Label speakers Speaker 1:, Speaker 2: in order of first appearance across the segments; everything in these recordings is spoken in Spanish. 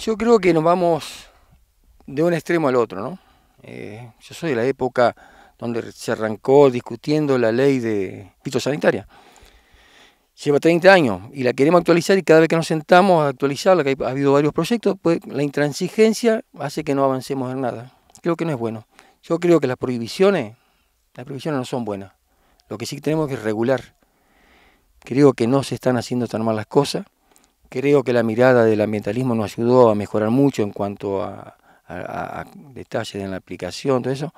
Speaker 1: Yo creo que nos vamos de un extremo al otro, ¿no? Eh, yo soy de la época donde se arrancó discutiendo la ley de fitosanitaria. Lleva 30 años y la queremos actualizar y cada vez que nos sentamos a actualizarla, que ha habido varios proyectos, pues la intransigencia hace que no avancemos en nada. Creo que no es bueno. Yo creo que las prohibiciones, las prohibiciones no son buenas. Lo que sí tenemos que regular. Creo que no se están haciendo tan mal las cosas. Creo que la mirada del ambientalismo nos ayudó a mejorar mucho en cuanto a, detalles en la aplicación, todo eso.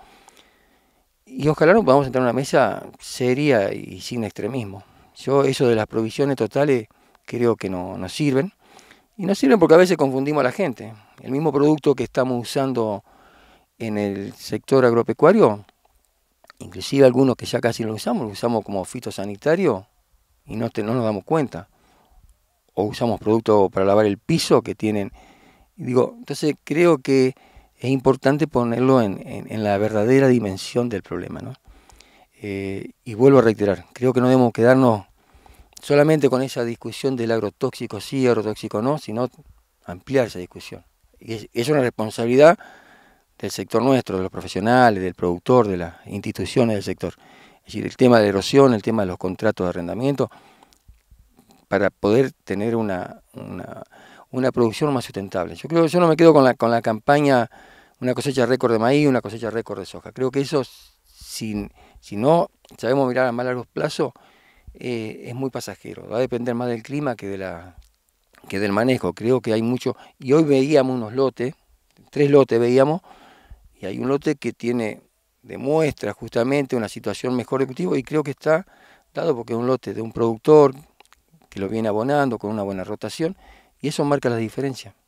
Speaker 1: Y ojalá nos podamos entrar en una mesa seria y sin extremismo. Yo eso de las provisiones totales creo que no nos sirven. Y no sirven porque a veces confundimos a la gente. El mismo producto que estamos usando en el sector agropecuario, inclusive algunos que ya casi lo usamos, lo usamos como fitosanitario y no nos damos cuenta o usamos productos para lavar el piso que tienen. Digo, entonces creo que es importante ponerlo en, la verdadera dimensión del problema. ¿no? Eh, y vuelvo a reiterar, creo que no debemos quedarnos solamente con esa discusión del agrotóxico sí, agrotóxico no, sino ampliar esa discusión. Y es, es una responsabilidad del sector nuestro, de los profesionales, del productor, de las instituciones del sector. Es decir, el tema de la erosión, el tema de los contratos de arrendamiento, para poder tener una, producción más sustentable. Yo creo, que yo no me quedo con la, con la campaña una cosecha récord de maíz, una cosecha récord de soja. Creo que eso, si, si no sabemos mirar a más largo plazo, eh, es muy pasajero. Va a depender más del clima que, de la, que del manejo. Creo que hay mucho. Y hoy veíamos unos lotes, tres lotes veíamos, y hay un lote que tiene, demuestra justamente una situación mejor de cultivo, y creo que está dado porque es un lote de un productor que lo viene abonando con una buena rotación, y eso marca la diferencia.